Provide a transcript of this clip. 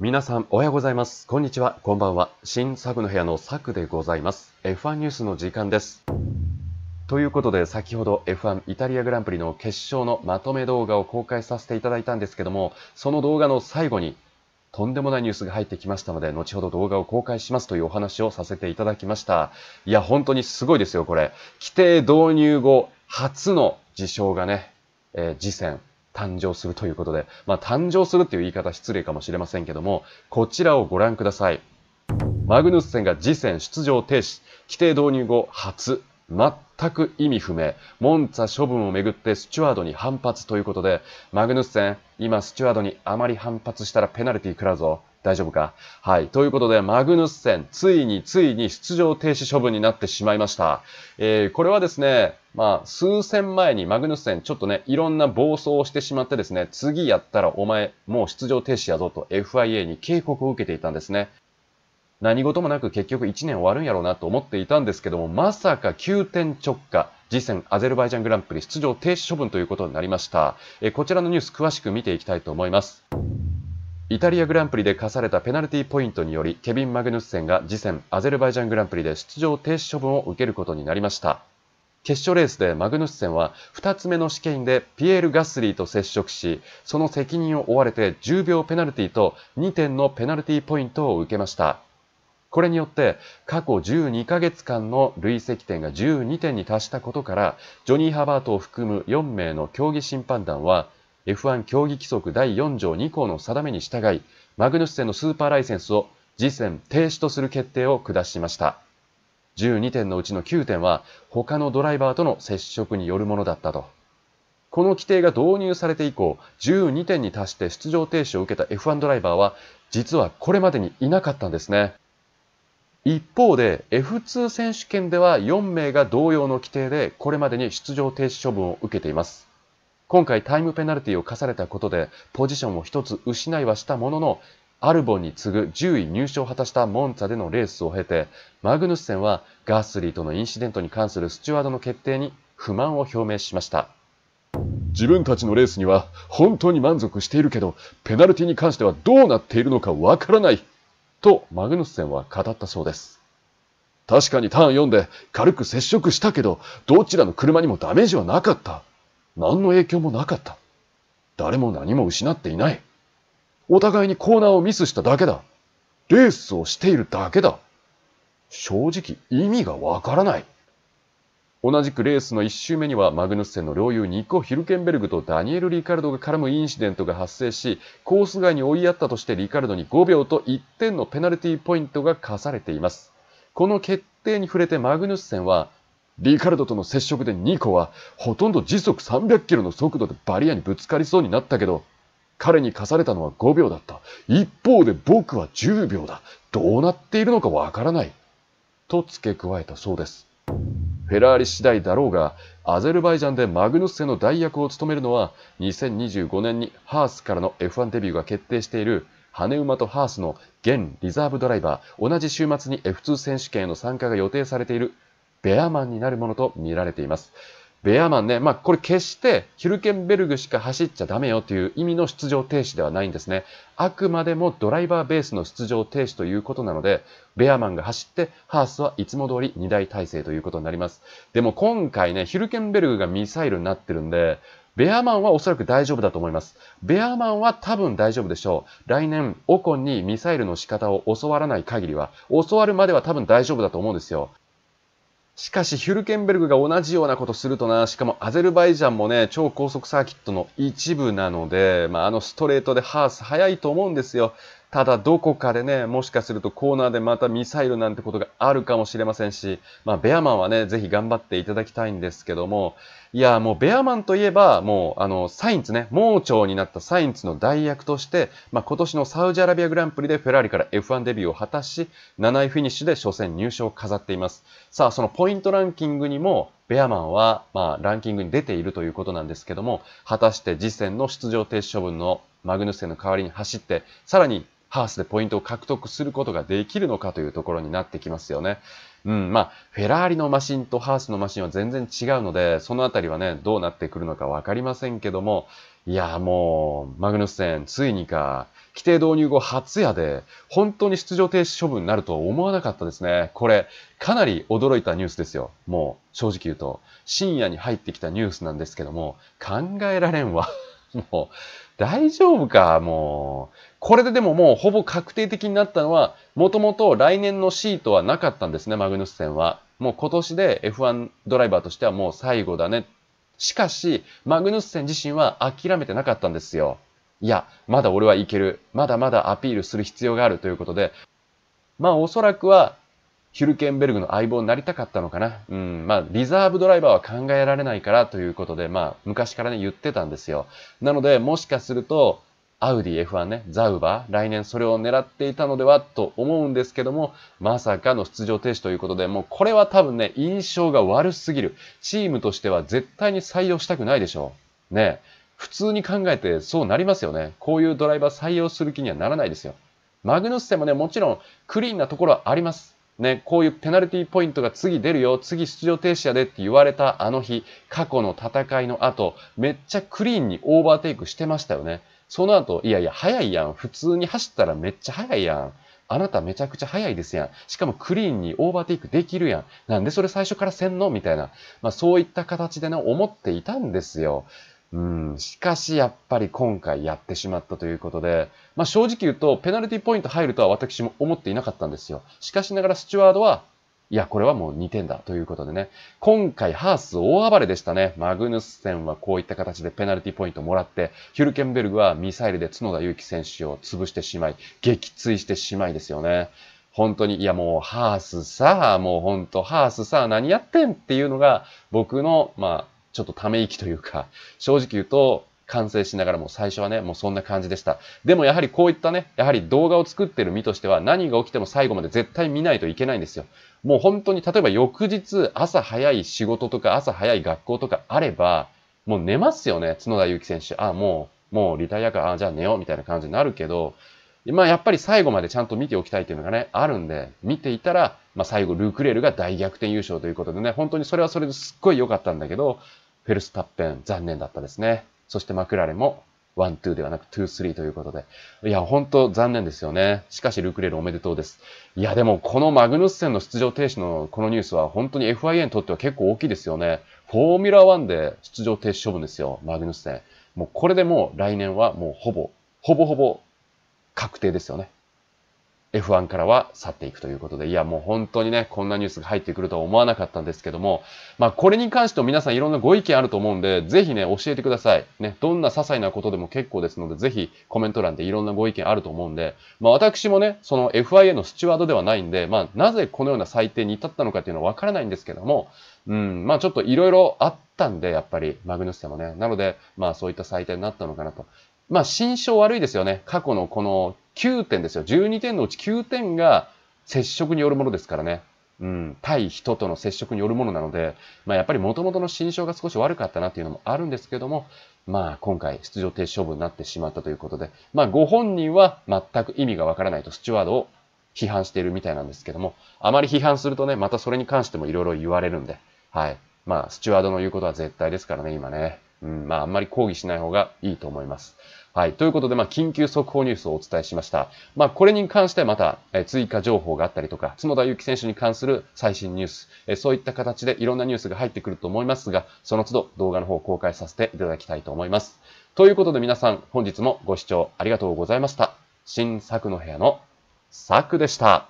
皆さん、おはようございます。こんにちは、こんばんは。新サブの部屋のサクでございます。F1 ニュースの時間です。ということで、先ほど F1 イタリアグランプリの決勝のまとめ動画を公開させていただいたんですけども、その動画の最後に、とんでもないニュースが入ってきましたので、後ほど動画を公開しますというお話をさせていただきました。いや、本当にすごいですよ、これ。規定導入後、初の事象がね、えー、次戦、誕生するということで、まあ、誕生するっていう言い方失礼かもしれませんけども、こちらをご覧ください。マグヌスセが次戦出場停止、規定導入後初、マッ全く意味不明。モンツァ処分をめぐってスチュワードに反発ということで、マグヌッセン、今スチュワードにあまり反発したらペナルティ食らうぞ。大丈夫かはい。ということで、マグヌッセン、ついについに出場停止処分になってしまいました。えー、これはですね、まあ、数戦前にマグヌッセン、ちょっとね、いろんな暴走をしてしまってですね、次やったらお前、もう出場停止やぞと FIA に警告を受けていたんですね。何事もなく結局1年終わるんやろうなと思っていたんですけども、まさか急転直下、次戦アゼルバイジャングランプリ出場停止処分ということになりました。えこちらのニュース詳しく見ていきたいと思います。イタリアグランプリで課されたペナルティポイントにより、ケビン・マグヌッセンが次戦アゼルバイジャングランプリで出場停止処分を受けることになりました。決勝レースでマグヌッセンは2つ目の試験でピエール・ガスリーと接触し、その責任を負われて10秒ペナルティと2点のペナルティポイントを受けました。これによって過去12ヶ月間の累積点が12点に達したことからジョニー・ハバートを含む4名の競技審判団は F1 競技規則第4条2項の定めに従いマグヌスセンのスーパーライセンスを次戦停止とする決定を下しました12点のうちの9点は他のドライバーとの接触によるものだったとこの規定が導入されて以降12点に達して出場停止を受けた F1 ドライバーは実はこれまでにいなかったんですね一方で F2 選手権では4名が同様の規定でこれまでに出場停止処分を受けています。今回タイムペナルティを課されたことでポジションを1つ失いはしたもののアルボンに次ぐ10位入賞を果たしたモンツァでのレースを経てマグヌッセンはガースリーとのインシデントに関するスチュワードの決定に不満を表明しました。自分たちのレースには本当に満足しているけどペナルティに関してはどうなっているのかわからない。とマグヌスセンは語ったそうです。確かにターン4で軽く接触したけど、どちらの車にもダメージはなかった。何の影響もなかった。誰も何も失っていない。お互いにコーナーをミスしただけだ。レースをしているだけだ。正直意味がわからない。同じくレースの1周目にはマグヌッセンの領友ニコ・ヒルケンベルグとダニエル・リカルドが絡むインシデントが発生しコース外に追いやったとしてリカルドに5秒と1点のペナルティポイントが課されていますこの決定に触れてマグヌッセンはリカルドとの接触でニコはほとんど時速300キロの速度でバリアにぶつかりそうになったけど彼に課されたのは5秒だった一方で僕は10秒だどうなっているのかわからないと付け加えたそうですフェラーリ次第だろうが、アゼルバイジャンでマグヌッセの代役を務めるのは、2025年にハースからの F1 デビューが決定している、羽馬とハースの現リザーブドライバー、同じ週末に F2 選手権への参加が予定されているベアマンになるものと見られています。ベアマンね、まあ、これ決してヒルケンベルグしか走っちゃダメよという意味の出場停止ではないんですね。あくまでもドライバーベースの出場停止ということなので、ベアマンが走って、ハースはいつも通り2台体制ということになります。でも今回ね、ヒルケンベルグがミサイルになってるんで、ベアマンはおそらく大丈夫だと思います。ベアマンは多分大丈夫でしょう。来年、オコンにミサイルの仕方を教わらない限りは、教わるまでは多分大丈夫だと思うんですよ。しかし、ヒュルケンベルグが同じようなことするとな、しかもアゼルバイジャンもね、超高速サーキットの一部なので、まあ、あのストレートでハース速いと思うんですよ。ただどこかでね、もしかするとコーナーでまたミサイルなんてことがあるかもしれませんし、まあ、ベアマンはね、ぜひ頑張っていただきたいんですけども、いや、もうベアマンといえば、もう、あの、サインツね、盲腸になったサインツの代役として、まあ、今年のサウジアラビアグランプリでフェラーリから F1 デビューを果たし、7位フィニッシュで初戦入賞を飾っています。さあ、そのポイントランキングにも、ベアマンは、まあ、ランキングに出ているということなんですけども、果たして次戦の出場停止処分のマグヌッセンの代わりに走って、さらにハースでポイントを獲得することができるのかというところになってきますよね。うん、まあ、フェラーリのマシンとハースのマシンは全然違うので、そのあたりはね、どうなってくるのかわかりませんけども、いや、もう、マグヌスセン、ついにか、規定導入後初夜で、本当に出場停止処分になるとは思わなかったですね。これ、かなり驚いたニュースですよ。もう、正直言うと、深夜に入ってきたニュースなんですけども、考えられんわ。もう、大丈夫か、もう。これででももうほぼ確定的になったのは、もともと来年のシートはなかったんですね、マグヌスセンは。もう今年で F1 ドライバーとしてはもう最後だね。しかし、マグヌスセン自身は諦めてなかったんですよ。いや、まだ俺はいける。まだまだアピールする必要があるということで、まあおそらくはヒュルケンベルグの相棒になりたかったのかな。うん、まあ、リザーブドライバーは考えられないからということで、まあ、昔からね、言ってたんですよ。なので、もしかすると、アウディ F1 ね、ザウバー、来年それを狙っていたのではと思うんですけども、まさかの出場停止ということで、もうこれは多分ね、印象が悪すぎる。チームとしては絶対に採用したくないでしょう。ね普通に考えてそうなりますよね。こういうドライバー採用する気にはならないですよ。マグヌッセもね、もちろんクリーンなところはあります。ね、こういうペナルティポイントが次出るよ、次出場停止やでって言われたあの日、過去の戦いの後、めっちゃクリーンにオーバーテイクしてましたよね。その後、いやいや、速いやん。普通に走ったらめっちゃ速いやん。あなためちゃくちゃ速いですやん。しかもクリーンにオーバーテイクできるやん。なんでそれ最初からせんのみたいな。まあそういった形でね、思っていたんですよ。うん、しかしやっぱり今回やってしまったということで、まあ、正直言うとペナルティポイント入るとは私も思っていなかったんですよ。しかしながらスチュワードは、いや、これはもう2点だということでね。今回ハース大暴れでしたね。マグヌスセンはこういった形でペナルティポイントもらって、ヒュルケンベルグはミサイルで角田祐希選手を潰してしまい、撃墜してしまいですよね。本当に、いやもう、ハースさあ、もう本当、ハースさあ、何やってんっていうのが、僕の、まあ、ちょっとため息というか、正直言うと、完成しながらも最初はね、もうそんな感じでした。でもやはりこういったね、やはり動画を作ってる身としては何が起きても最後まで絶対見ないといけないんですよ。もう本当に例えば翌日朝早い仕事とか朝早い学校とかあれば、もう寝ますよね、角田祐希選手。ああ、もう、もうリタイアか、ああ、じゃあ寝ようみたいな感じになるけど、まあ、やっぱり最後までちゃんと見ておきたいというのがね、あるんで、見ていたら、まあ、最後、ルークレールが大逆転優勝ということでね、本当にそれはそれですっごい良かったんだけど、フェルスタッペン、残念だったですね。そしてマクラーレンも、ワン、ツーではなく、ツー、スリーということで。いや、本当残念ですよね。しかし、ルークレールおめでとうです。いや、でも、このマグヌスセンの出場停止のこのニュースは、本当に FIA にとっては結構大きいですよね。フォーミュラー1で出場停止処分ですよ、マグヌスセン。もう、これでもう来年はもうほぼ、ほぼほぼ確定ですよね。F1 からは去っていくということで、いや、もう本当にね、こんなニュースが入ってくるとは思わなかったんですけども、まあ、これに関しても皆さんいろんなご意見あると思うんで、ぜひね、教えてください。ね、どんな些細なことでも結構ですので、ぜひコメント欄でいろんなご意見あると思うんで、まあ、私もね、その FIA のスチュワードではないんで、まあ、なぜこのような裁定に至ったのかっていうのはわからないんですけども、うん、まあ、ちょっといろいろあったんで、やっぱりマグヌステもね。なので、まあそういった裁定になったのかなと。まあ、心象悪いですよね。過去のこの9点ですよ。12点のうち9点が接触によるものですからね。うん、対人との接触によるものなので、まあ、やっぱり元々の心象が少し悪かったなっていうのもあるんですけども、まあ、今回出場停止処分になってしまったということで、まあ、ご本人は全く意味がわからないとスチュワードを批判しているみたいなんですけども、あまり批判するとね、またそれに関してもいろいろ言われるんで、はい。まあ、スチュワードの言うことは絶対ですからね、今ね。うん、まあ、あんまり抗議しない方がいいと思います。はい。ということで、まあ、緊急速報ニュースをお伝えしました。まあ、これに関してはまた、え追加情報があったりとか、角田祐希選手に関する最新ニュース、えそういった形でいろんなニュースが入ってくると思いますが、その都度動画の方を公開させていただきたいと思います。ということで皆さん、本日もご視聴ありがとうございました。新作の部屋の、サでした。